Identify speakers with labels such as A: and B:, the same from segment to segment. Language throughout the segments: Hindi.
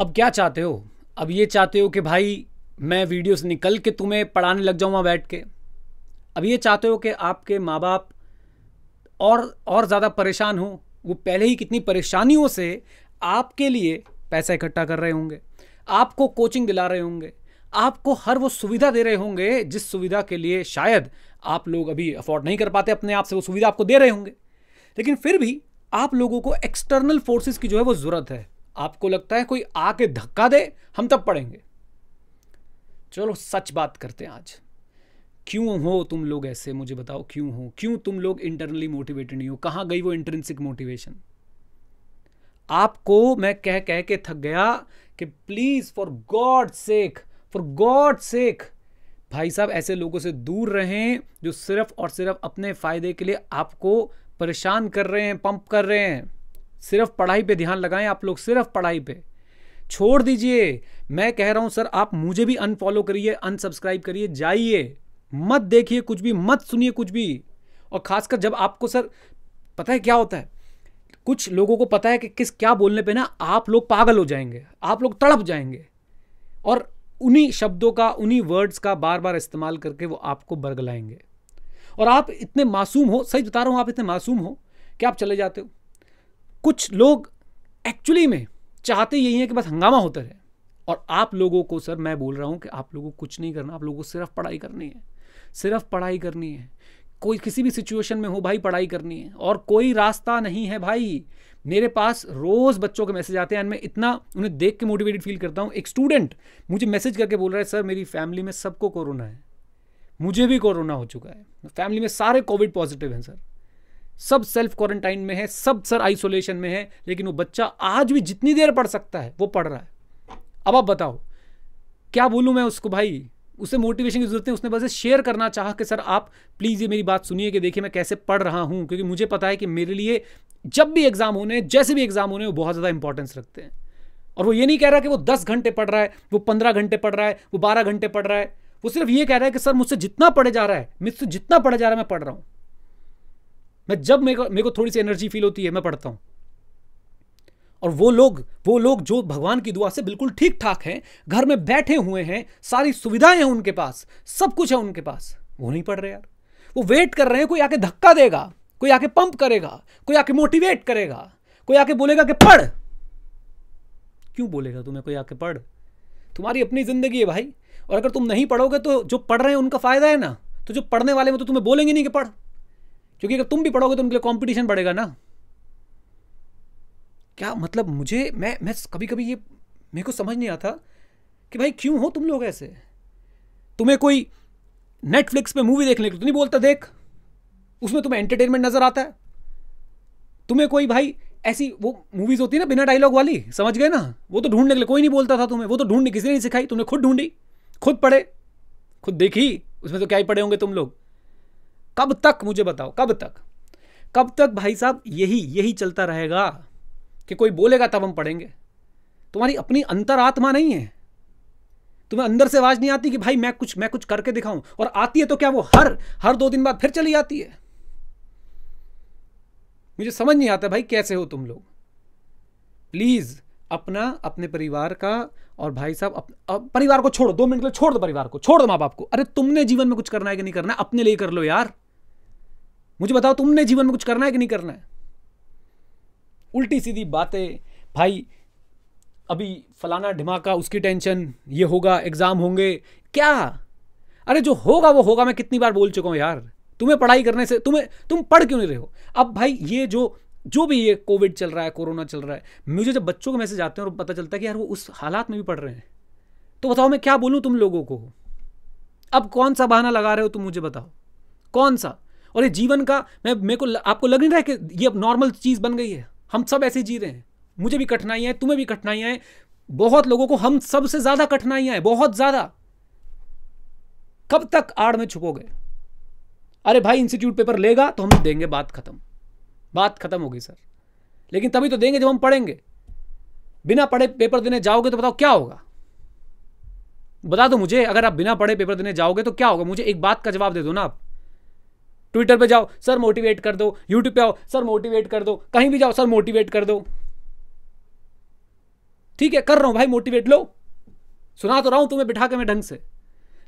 A: अब क्या चाहते हो अब ये चाहते हो कि भाई मैं वीडियो से निकल के तुम्हें पढ़ाने लग जाऊँ बैठ के अब ये चाहते हो कि आपके माँ बाप और और ज़्यादा परेशान हो वो पहले ही कितनी परेशानियों से आपके लिए पैसा इकट्ठा कर रहे होंगे आपको कोचिंग दिला रहे होंगे आपको हर वो सुविधा दे रहे होंगे जिस सुविधा के लिए शायद आप लोग अभी अफोर्ड नहीं कर पाते अपने आप से वो सुविधा आपको दे रहे होंगे लेकिन फिर भी आप लोगों को एक्सटर्नल फोर्सेस की जो है वो ज़रूरत है आपको लगता है कोई आके धक्का दे हम तब पढ़ेंगे चलो सच बात करते हैं आज क्यों हो तुम लोग ऐसे मुझे बताओ क्यों हो क्यों तुम लोग इंटरनली मोटिवेटेड नहीं हो कहां गई वो इंटरेंसिक मोटिवेशन आपको मैं कह कह के थक गया कि please for God sake for God sake भाई साहब ऐसे लोगों से दूर रहें जो सिर्फ और सिर्फ अपने फ़ायदे के लिए आपको परेशान कर रहे हैं पंप कर रहे हैं सिर्फ पढ़ाई पे ध्यान लगाएं आप लोग सिर्फ पढ़ाई पे छोड़ दीजिए मैं कह रहा हूं सर आप मुझे भी अनफॉलो करिए अनसब्सक्राइब करिए जाइए मत देखिए कुछ भी मत सुनिए कुछ भी और खासकर जब आपको सर पता है क्या होता है कुछ लोगों को पता है कि किस क्या बोलने पे ना आप लोग पागल हो जाएंगे आप लोग तड़प जाएंगे और उन्हीं शब्दों का उन्हीं वर्ड्स का बार बार इस्तेमाल करके वो आपको बरगलाएंगे और आप इतने मासूम हो सही बता रहा हूँ आप इतने मासूम हो कि आप चले जाते हो कुछ लोग एक्चुअली में चाहते यही हैं कि बस हंगामा होता रहे और आप लोगों को सर मैं बोल रहा हूँ कि आप लोगों को कुछ नहीं करना आप लोगों को सिर्फ पढ़ाई करनी है सिर्फ पढ़ाई करनी है कोई किसी भी सिचुएशन में हो भाई पढ़ाई करनी है और कोई रास्ता नहीं है भाई मेरे पास रोज़ बच्चों के मैसेज आते हैं एंड मैं इतना उन्हें देख के मोटिवेटेड फील करता हूँ एक स्टूडेंट मुझे मैसेज करके बोल रहा है सर मेरी फैमिली में सबको कोरोना है मुझे भी कोरोना हो चुका है फैमिली में सारे कोविड पॉजिटिव हैं सर सब सेल्फ क्वारंटाइन में है सब सर आइसोलेशन में है लेकिन वो बच्चा आज भी जितनी देर पढ़ सकता है वो पढ़ रहा है अब आप बताओ क्या बोलूँ मैं उसको भाई उसे मोटिवेशन की जरूरत है उसने बस शेयर करना चाहा कि सर आप प्लीज़ ये मेरी बात सुनिए कि देखिए मैं कैसे पढ़ रहा हूँ क्योंकि मुझे पता है कि मेरे लिए जब भी एग्ज़ाम होने जैसे भी एग्ज़ाम होने वो बहुत ज़्यादा इंपॉर्टेंस रखते हैं और वो ये नहीं कह रहा कि वो दस घंटे पढ़ रहा है वो पंद्रह घंटे पढ़ रहा है वो बारह घंटे पढ़ रहा है वो सिर्फ ये कह रहा है कि सर मुझसे जितना पढ़े जा रहा है मुझसे जितना पढ़े जा रहा है मैं पढ़ रहा हूँ मैं जब मेरे को मेरे को थोड़ी सी एनर्जी फील होती है मैं पढ़ता हूं और वो लोग वो लोग जो भगवान की दुआ से बिल्कुल ठीक ठाक हैं घर में बैठे हुए हैं सारी सुविधाएं हैं उनके पास सब कुछ है उनके पास वो नहीं पढ़ रहे यार वो वेट कर रहे हैं कोई आके धक्का देगा कोई आके पंप करेगा कोई आके मोटिवेट करेगा कोई आके बोलेगा कि पढ़ क्यों बोलेगा तुम्हें कोई आके पढ़ तुम्हारी अपनी ज़िंदगी है भाई और अगर तुम नहीं पढ़ोगे तो जो पढ़ रहे हैं उनका फ़ायदा है ना तो जो पढ़ने वाले में तो तुम्हें बोलेंगे नहीं कि पढ़ क्योंकि अगर तुम भी पढ़ोगे तो उनके लिए कॉम्पिटिशन बढ़ेगा ना क्या मतलब मुझे मैं मैं कभी कभी ये मेरे को समझ नहीं आता कि भाई क्यों हो तुम लोग ऐसे तुम्हें कोई नेटफ्लिक्स पे मूवी देखने को तो नहीं बोलता देख उसमें तुम्हें एंटरटेनमेंट नज़र आता है तुम्हें कोई भाई ऐसी वो मूवीज़ होती है ना बिना डायलॉग वाली समझ गए ना वो तो ढूंढने के लिए कोई नहीं बोलता था तुम्हें वो तो ढूंढने किसी ने नहीं सिखाई तुमने खुद ढूंढी खुद पढ़े खुद देखी उसमें तो क्या ही पढ़े होंगे तुम लोग कब तक मुझे बताओ कब तक कब तक भाई साहब यही यही चलता रहेगा कि कोई बोलेगा तब हम पढ़ेंगे तुम्हारी अपनी अंतरात्मा नहीं है तुम्हें अंदर से आवाज नहीं आती कि भाई मैं कुछ मैं कुछ करके दिखाऊं और आती है तो क्या वो हर हर दो दिन बाद फिर चली जाती है मुझे समझ नहीं आता भाई कैसे हो तुम लोग प्लीज अपना अपने परिवार का और भाई साहब परिवार को छोड़ो दो मिनट के लिए छोड़ दो परिवार को छोड़ दो माँ बाप को अरे तुमने जीवन में कुछ करना है कि नहीं करना है अपने लिए कर लो यार मुझे बताओ तुमने जीवन में कुछ करना है कि नहीं करना है उल्टी सीधी बातें भाई अभी फलाना ढिमाका उसकी टेंशन ये होगा एग्ज़ाम होंगे क्या अरे जो होगा वो होगा मैं कितनी बार बोल चुका हूँ यार तुम्हें पढ़ाई करने से तुम्हें तुम पढ़ क्यों नहीं रहे हो अब भाई ये जो जो भी ये कोविड चल रहा है कोरोना चल रहा है मुझे जब बच्चों के मैसेज आते हैं और पता चलता है कि यार वो उस हालात में भी पढ़ रहे हैं तो बताओ मैं क्या बोलूँ तुम लोगों को अब कौन सा बहाना लगा रहे हो तुम मुझे बताओ कौन सा और ये जीवन का मैं मेरे को आपको लग नहीं रहा है कि ये अब नॉर्मल चीज़ बन गई है हम सब ऐसे जी रहे हैं मुझे भी कठिनाइयाँ हैं तुम्हें भी कठिनाइयाँ हैं बहुत लोगों को हम सबसे ज़्यादा कठिनाइयाँ हैं बहुत ज़्यादा कब तक आड़ में छुपोगे अरे भाई इंस्टीट्यूट पेपर लेगा तो हम देंगे बात खत्म बात खत्म होगी सर लेकिन तभी तो देंगे जब हम पढ़ेंगे बिना पढ़े पेपर देने जाओगे तो बताओ क्या होगा बता दो मुझे अगर आप बिना पढ़े पेपर देने जाओगे तो क्या होगा मुझे एक बात का जवाब दे दो ना आप ट्विटर पे जाओ सर मोटिवेट कर दो यूट्यूब पे आओ सर मोटिवेट कर दो कहीं भी जाओ सर मोटिवेट कर दो ठीक है कर रहा हूं भाई मोटिवेट लो सुना तो रहा हूं तुम्हें बिठा के मैं ढंग से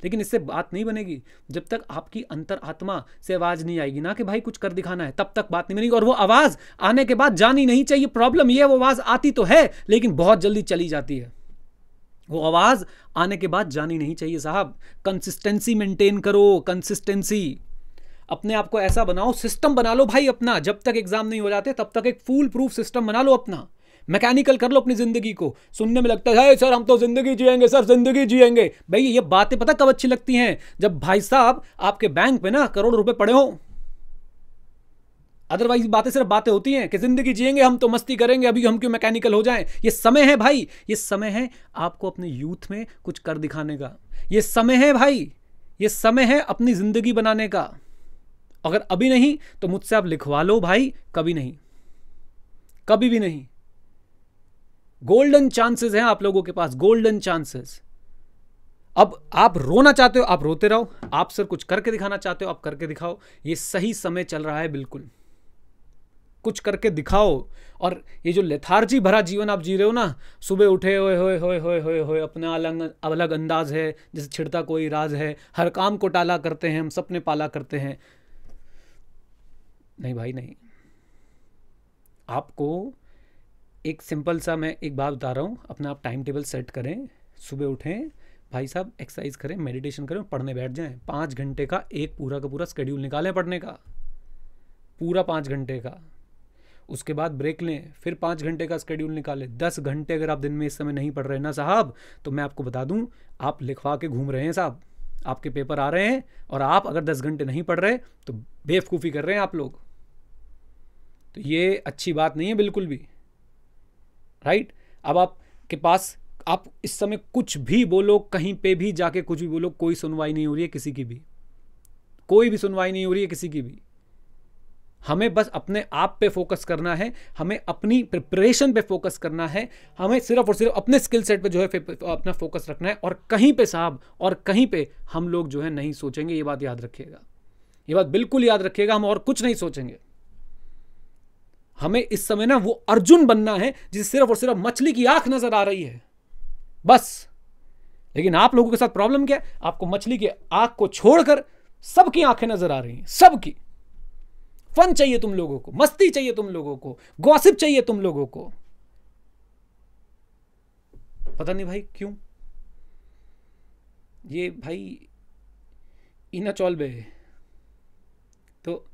A: लेकिन इससे बात नहीं बनेगी जब तक आपकी अंतर आत्मा से आवाज़ नहीं आएगी ना कि भाई कुछ कर दिखाना है तब तक बात नहीं बनेगी और वो आवाज़ आने के बाद जानी नहीं चाहिए प्रॉब्लम ये वो आवाज़ आती तो है लेकिन बहुत जल्दी चली जाती है वो आवाज़ आने के बाद जानी नहीं चाहिए साहब कंसिस्टेंसी मेंटेन करो कंसिस्टेंसी अपने आप को ऐसा बनाओ सिस्टम बना लो भाई अपना जब तक एग्ज़ाम नहीं हो जाते तब तक एक फूल प्रूफ सिस्टम बना लो अपना मैकेनिकल कर लो अपनी ज़िंदगी को सुनने में लगता है सर हम तो ज़िंदगी जियेंगे सर ज़िंदगी जियेंगे भाई ये बातें पता कब अच्छी लगती हैं जब भाई साहब आपके बैंक में ना करोड़ रुपए पड़े हो अदरवाइज बातें सिर्फ बातें होती हैं कि ज़िंदगी जिएंगे हम तो मस्ती करेंगे अभी हम क्यों मैकेनिकल हो जाएं ये समय है भाई ये समय है आपको अपने यूथ में कुछ कर दिखाने का ये समय है भाई ये समय है अपनी ज़िंदगी बनाने का अगर अभी नहीं तो मुझसे आप लिखवा लो भाई कभी नहीं कभी भी नहीं गोल्डन चांसेस हैं आप लोगों के पास गोल्डन चांसेस अब आप रोना चाहते हो आप रोते रहो आप सर कुछ करके दिखाना चाहते हो आप करके दिखाओ ये सही समय चल रहा है बिल्कुल कुछ करके दिखाओ और ये जो लेथार्जी भरा जीवन आप जी रहे हो ना सुबह उठे होए होए होए होए होए होए अपना अलग अलग अंदाज है जैसे छिड़ता कोई राज है हर काम को टाला करते हैं हम सपने पाला करते हैं नहीं भाई नहीं आपको एक सिंपल सा मैं एक बात बता रहा हूँ अपना आप टाइम टेबल सेट करें सुबह उठें भाई साहब एक्सरसाइज करें मेडिटेशन करें पढ़ने बैठ जाएं पाँच घंटे का एक पूरा का पूरा स्केड्यूल निकालें पढ़ने का पूरा पाँच घंटे का उसके बाद ब्रेक लें फिर पाँच घंटे का स्केड्यूल निकालें दस घंटे अगर आप दिन में इस समय नहीं पढ़ रहे ना साहब तो मैं आपको बता दूं आप लिखवा के घूम रहे हैं साहब आपके पेपर आ रहे हैं और आप अगर दस घंटे नहीं पढ़ रहे तो बेवकूफ़ी कर रहे हैं आप लोग तो ये अच्छी बात नहीं है बिल्कुल भी राइट अब आप के पास आप इस समय कुछ भी बोलो कहीं पे भी जाके कुछ भी बोलो कोई सुनवाई नहीं हो रही है किसी की भी कोई भी सुनवाई नहीं हो रही है किसी की भी हमें बस अपने आप पे फोकस करना है हमें अपनी प्रिपरेशन पे फोकस करना है हमें सिर्फ और सिर्फ अपने स्किल सेट पे जो है अपना फोकस रखना है और कहीं पे साहब और कहीं पे हम लोग जो है नहीं सोचेंगे ये बात याद रखिएगा ये बात बिल्कुल याद रखिएगा हम और कुछ नहीं सोचेंगे हमें इस समय ना वो अर्जुन बनना है जिसे सिर्फ और सिर्फ मछली की आंख नजर आ रही है बस लेकिन आप लोगों के साथ प्रॉब्लम क्या है आपको मछली की आंख को छोड़कर सबकी आंखें नजर आ रही हैं सबकी फन चाहिए तुम लोगों को मस्ती चाहिए तुम लोगों को गॉसिप चाहिए तुम लोगों को पता नहीं भाई क्यों ये भाई इना चौलबे तो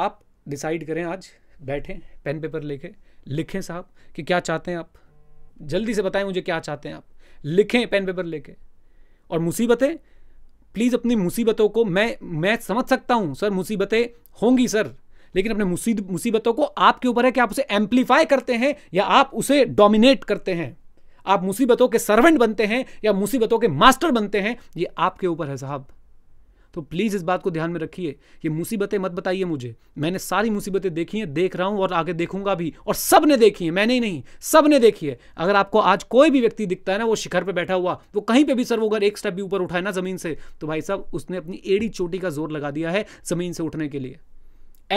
A: आप डिसाइड करें आज बैठें पेन पेपर लेके लिखें साहब कि क्या चाहते हैं आप जल्दी से बताएं मुझे क्या चाहते हैं आप लिखें पेन पेपर लेके और मुसीबतें प्लीज़ अपनी मुसीबतों को मैं मैं समझ सकता हूँ सर मुसीबतें होंगी सर लेकिन अपने मुसीबतों को आपके ऊपर है कि आप उसे एम्पलीफाई करते हैं या आप उसे डोमिनेट करते हैं आप मुसीबतों के सर्वेंट बनते हैं या मुसीबतों के मास्टर बनते हैं ये आपके ऊपर है साहब तो प्लीज़ इस बात को ध्यान में रखिए ये मुसीबतें मत बताइए मुझे मैंने सारी मुसीबतें देखी हैं देख रहा हूँ और आगे देखूंगा भी और सब ने देखी है मैंने ही नहीं सब ने देखी है अगर आपको आज कोई भी व्यक्ति दिखता है ना वो शिखर पर बैठा हुआ वो कहीं पर भी सर वो अगर एक स्टेप भी ऊपर उठाए ना ज़मीन से तो भाई साहब उसने अपनी एड़ी चोटी का जोर लगा दिया है ज़मीन से उठने के लिए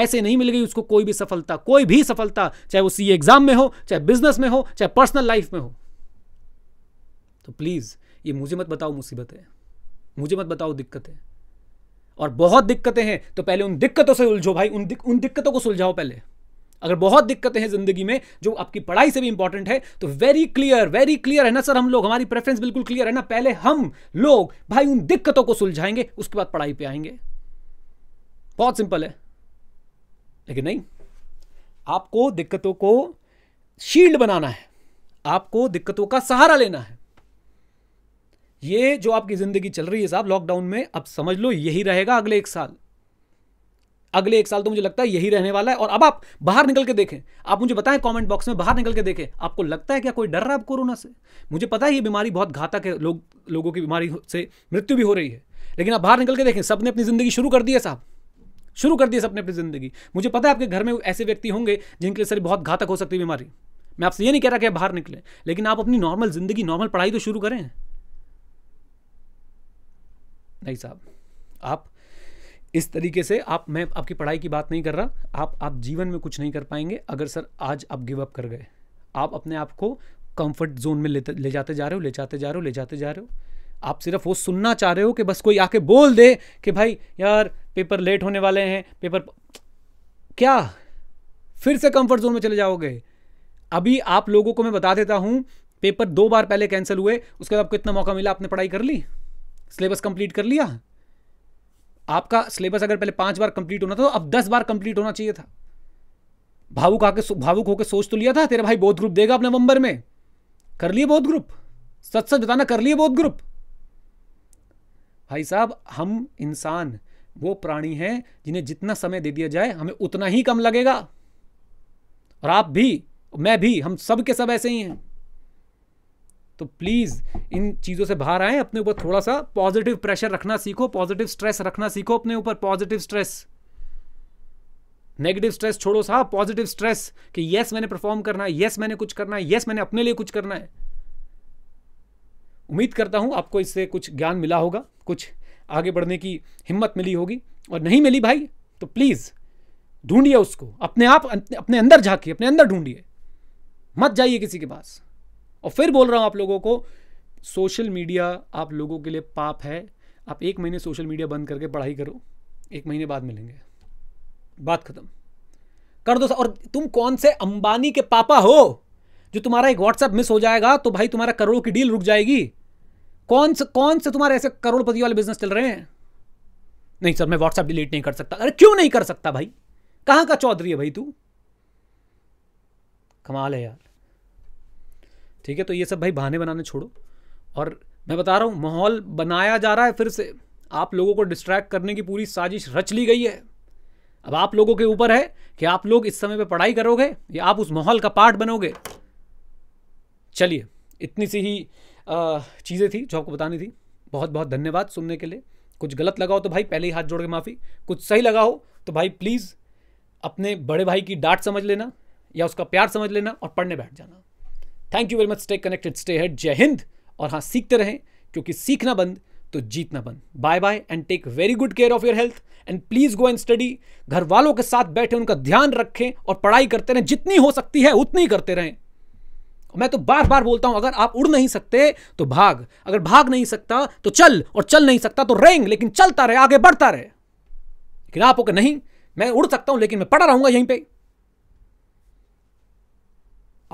A: ऐसे नहीं मिल गई उसको कोई भी सफलता कोई भी सफलता चाहे वो सी एग्जाम में हो चाहे बिजनेस में हो चाहे पर्सनल लाइफ में हो तो प्लीज़ ये मुझे मत बताओ मुसीबत है मुझे मत बताओ दिक्कत है और बहुत दिक्कतें हैं तो पहले उन दिक्कतों से उलझो भाई उन दिक, उन दिक्कतों को सुलझाओ पहले अगर बहुत दिक्कतें हैं जिंदगी में जो आपकी पढ़ाई से भी इंपॉर्टेंट है तो वेरी क्लियर वेरी क्लियर है ना सर हम लोग हमारी प्रेफरेंस बिल्कुल क्लियर है ना पहले हम लोग भाई उन दिक्कतों को सुलझाएंगे उसके बाद पढ़ाई पे आएंगे बहुत सिंपल है लेकिन नहीं आपको दिक्कतों को शील्ड बनाना है आपको दिक्कतों का सहारा लेना है ये जो आपकी ज़िंदगी चल रही है साहब लॉकडाउन में अब समझ लो यही रहेगा अगले एक साल अगले एक साल तो मुझे लगता है यही रहने वाला है और अब आप बाहर निकल के देखें आप मुझे बताएं कमेंट बॉक्स में बाहर निकल के देखें आपको लगता है क्या कोई डर रहा है आप कोरोना से मुझे पता है ये बीमारी बहुत घातक है लोग लोगों की बीमारी से मृत्यु भी हो रही है लेकिन आप बाहर निकल के देखें सबने अपनी ज़िंदगी शुरू कर दी है साहब शुरू कर दिया सबने अपनी ज़िंदगी मुझे पता है आपके घर में ऐसे व्यक्ति होंगे जिनके लिए सर बहुत घातक हो सकती है बीमारी मैं आपसे ये नहीं कह रहा कि आप बाहर निकलें लेकिन आप अपनी नॉर्मल ज़िंदगी नॉर्मल पढ़ाई तो शुरू करें नहीं साहब आप इस तरीके से आप मैं आपकी पढ़ाई की बात नहीं कर रहा आप आप जीवन में कुछ नहीं कर पाएंगे अगर सर आज आप गिव अप कर गए आप अपने आप को कंफर्ट जोन में ले, ले जाते जा रहे हो ले जाते जा रहे हो ले जाते जा रहे हो आप सिर्फ वो सुनना चाह रहे हो कि बस कोई आके बोल दे कि भाई यार पेपर लेट होने वाले हैं पेपर क्या फिर से कंफर्ट जोन में चले जाओगे अभी आप लोगों को मैं बता देता हूँ पेपर दो बार पहले कैंसिल हुए उसके बाद आपको इतना मौका मिला आपने पढ़ाई कर ली सिलेबस कंप्लीट कर लिया आपका सिलेबस अगर पहले पांच बार कंप्लीट होना था तो अब दस बार कंप्लीट होना चाहिए था भावुक आके भावुक होकर सोच तो लिया था तेरे भाई बोध ग्रुप देगा अपने नवंबर में कर लिए बोध ग्रुप सच सच बताना कर लिए बोध ग्रुप भाई साहब हम इंसान वो प्राणी हैं जिन्हें जितना समय दे दिया जाए हमें उतना ही कम लगेगा और आप भी मैं भी हम सब के सब ऐसे ही हैं तो प्लीज़ इन चीज़ों से बाहर आएँ अपने ऊपर थोड़ा सा पॉजिटिव प्रेशर रखना सीखो पॉजिटिव स्ट्रेस रखना सीखो अपने ऊपर पॉजिटिव स्ट्रेस नेगेटिव स्ट्रेस छोड़ो साहब पॉजिटिव स्ट्रेस कि यस मैंने परफॉर्म करना है यस मैंने कुछ करना है यस मैंने अपने लिए कुछ करना है उम्मीद करता हूं आपको इससे कुछ ज्ञान मिला होगा कुछ आगे बढ़ने की हिम्मत मिली होगी और नहीं मिली भाई तो प्लीज़ ढूंढिए उसको अपने आप अपने अंदर झांकी अपने अंदर ढूंढिए मत जाइए किसी के पास और फिर बोल रहा हूँ आप लोगों को सोशल मीडिया आप लोगों के लिए पाप है आप एक महीने सोशल मीडिया बंद करके पढ़ाई करो एक महीने बाद मिलेंगे बात खत्म कर दो और तुम कौन से अंबानी के पापा हो जो तुम्हारा एक व्हाट्सएप मिस हो जाएगा तो भाई तुम्हारा करोड़ों की डील रुक जाएगी कौन से कौन से तुम्हारे ऐसे करोड़पति वाले बिजनेस चल रहे हैं नहीं सर मैं व्हाट्सएप डिलीट नहीं कर सकता अरे क्यों नहीं कर सकता भाई कहां का चौधरी है भाई तू कमाल है यार ठीक है तो ये सब भाई बहाने बनाने छोड़ो और मैं बता रहा हूँ माहौल बनाया जा रहा है फिर से आप लोगों को डिस्ट्रैक्ट करने की पूरी साजिश रच ली गई है अब आप लोगों के ऊपर है कि आप लोग इस समय पे पढ़ाई करोगे या आप उस माहौल का पार्ट बनोगे चलिए इतनी सी ही चीज़ें थी जो आपको बतानी थी बहुत बहुत धन्यवाद सुनने के लिए कुछ गलत लगा हो तो भाई पहले ही हाथ जोड़ के माफ़ी कुछ सही लगा हो तो भाई प्लीज़ अपने बड़े भाई की डांट समझ लेना या उसका प्यार समझ लेना और पढ़ने बैठ जाना thank you very much stay connected stay head जय हिंद और हाँ सीखते रहें क्योंकि सीखना बंद तो जीतना बंद bye bye and take very good care of your health and please go and study घर वालों के साथ बैठे उनका ध्यान रखें और पढ़ाई करते रहें जितनी हो सकती है उतनी करते रहें मैं तो बार बार बोलता हूं अगर आप उड़ नहीं सकते तो भाग अगर भाग नहीं सकता तो चल और चल नहीं सकता तो रेंग लेकिन चलता रहे आगे बढ़ता रहे लेकिन आप ओके नहीं मैं उड़ सकता हूं लेकिन मैं पड़ा रहूंगा यहीं पर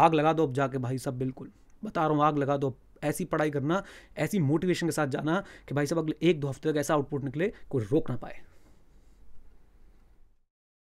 A: आग लगा दो अब जाके भाई साहब बिल्कुल बता रहा हूँ आग लगा दो ऐसी पढ़ाई करना ऐसी मोटिवेशन के साथ जाना कि भाई साहब अगले एक दो हफ्ते तक ऐसा आउटपुट निकले कोई रोक ना पाए